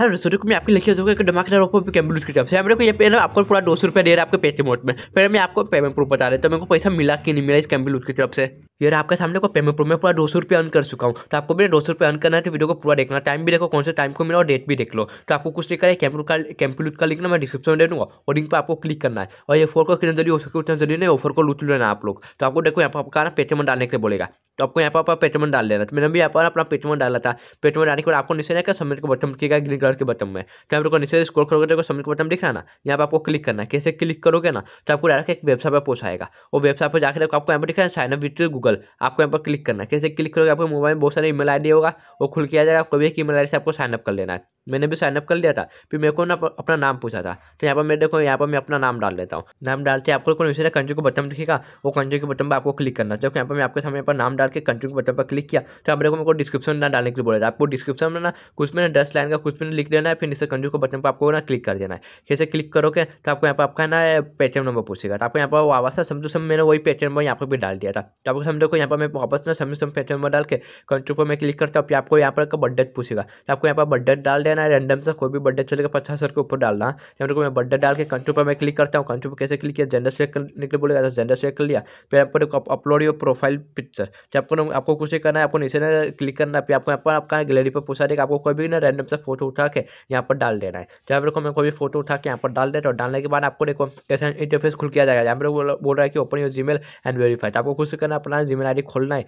हर रसोई को मैं आपकी लिखे होगा धमाकेदार ऑफर पे कंप्यूटर की तरफ से मेरे को ये पे ना आपको पूरा दो सौ रुपया दे रहा है आपके पेटीएम मोड में फिर मैं आपको पेमेंट प्रूफ बता रहे तो मेरे को पैसा मिला कि नहीं मिला इस कैम्बलूज की तरफ से ये आपके सामने को पेमेंट प्रो मैं पूरा दो सौ रुपये अर्न कर चुका हूँ तो आपको भी दो सौ रुपये अर्न करना है तो वीडियो को पूरा देखना टाइम भी देखो कौन से टाइम को मिला और डेट भी देख लो तो आपको कुछ नहीं करें कैंपलूट का कैंपलूट का लिंक ना मैं डिस्क्रिप्शन में दे दूँगा और लिंक पर आपको क्लिक करना है और ये ऑफर को कितना जल्दी हो सके उतना जल्दी नहीं ऑफर को लूट लेना आप लोग तो आपको देखो यहाँ पर आपका पेटीएम डालने के लिए बोलेगा तो आपको यहाँ पर आप पेटीएम डाल देना तो मैंने भी यहाँ पर अपना पेटीएम डाला था पेटीएम डालने के बाद आपको नीचे ना सबमिट के बटन किया ग्रीन कलर के बटन में तो आप लोगों को स्कोर करोगे तो सबमिट का बटन दिख रहा ना यहाँ पर आपको क्लिक करना है कैसे क्लिक करोगे ना तो आपको डायरेक्ट एक वेबसाइट पर आएगा और वेबसाइट पर जाकर आपको यहाँ पर दिख रहा है sign up with Google Google आपको यहाँ पर क्लिक करना कैसे क्लिक करोगे आपके मोबाइल में बहुत सारे ईमेल आईडी होगा वो खुल के आ जाएगा कोई भी एक ईमेल आईडी से आपको साइनअप कर लेना है मैंने भी साइनअप कर लिया था फिर मेरे को ना अपना नाम पूछा था तो यहाँ पर मैं देखो यहाँ पर मैं अपना नाम डाल लेता हूँ नाम डालते आपको कोई दूसरे कंट्री को बटन दिखेगा वो कंट्री के बटन पर आपको क्लिक करना चाहिए यहाँ पर मैं आपके सामने यहाँ पर नाम डाल के कंट्री के बटन पर क्लिक किया तो आप देखो मेरे को डिस्क्रिप्शन ना डालने के लिए बोला था आपको डिस्क्रिप्शन में ना कुछ मैंने दस लाइन का कुछ मैंने लिख देना है फिर इससे कंट्री को बटन पर आपको ना क्लिक कर देना है कैसे क्लिक करोगे तो आपको यहाँ पर आपका ना पेटीएम नंबर पूछेगा तो आपको यहाँ पर वो आवाज़ था समझो सब मैंने वही पेटीएम नंबर यहाँ पर भी डाल दिया था तो आपको समझो यहाँ पर मैं वापस ना समझो सम पेटीएम नंबर डाल के कंट्री पर मैं क्लिक करता हूँ फिर आपको यहाँ पर बड्डेट पूछेगा तो आपको यहाँ पर बड्डेट डाल देना है रैंडम से कोई भी बर्थडे चलेगा पचास हजार के ऊपर डालना यहाँ को मैं बर्थडे डाल के कंट्रो पर मैं क्लिक करता हूँ कंट्रो पर कैसे क्लिक किया जेंडर सेलेक्ट करने के बोलेगा जेंडर तो सेलेक्ट कर लिया फिर आपको अपलोड योर प्रोफाइल पिक्चर जब आपको आपको कुछ करना है आपको नीचे ना क्लिक करना है आपको यहाँ पर आपका गैलरी पर पूछा देगा आपको कोई भी ना रैंडम से फोटो उठा के यहाँ पर डाल देना है जहाँ पर मैं कोई भी फोटो उठा के यहाँ पर डाल देता हूँ डालने के बाद आपको देखो कैसे इंटरफेस खुल किया जाएगा जहाँ पर बोल रहा है कि open your Gmail and verified आपको कुछ करना अपना जीमेल आई खोलना है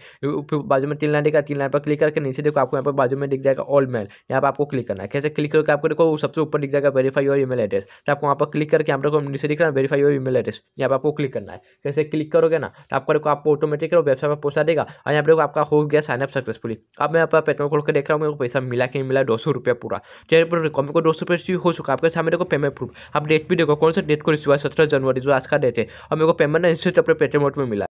बाजू में तीन लाइन का तीन लाइन पर क्लिक करके नीचे देखो आपको यहाँ पर बाजू में दिख जाएगा ऑल मेल यहाँ पर आपको क्लिक करना है कैसे क्लिक करके आपको देखो सबसे ऊपर दिख जाएगा वेरीफाई योर ईमेल एड्रेस तो आपको वहाँ पर क्लिक करके आप को नीचे दिख रहा है वेरीफाई योर ईमेल एड्रेस यहाँ पर आपको क्लिक करना है कैसे क्लिक करोगे ना तो आपको देखो आपको ऑटोमेटिक वेबसाइट पर पहुंचा देगा और यहाँ पर आपका हो गया अप सक्सेसफुली अब मैं आपका पेट्रोल खोल के देख रहा हूँ मेरे को पैसा मिला कि मिला दो सौ रुपया पूरा तो को दो सौ रुपये हो चुका आपके सामने देखो पेमेंट प्रूफ आप डेट भी देखो कौन सा डेट को रिसीव हुआ सत्रह जनवरी जो आज का डेट है और मेरे को पेमेंट ना इंस्टेंट अपने पेटीएम में मिला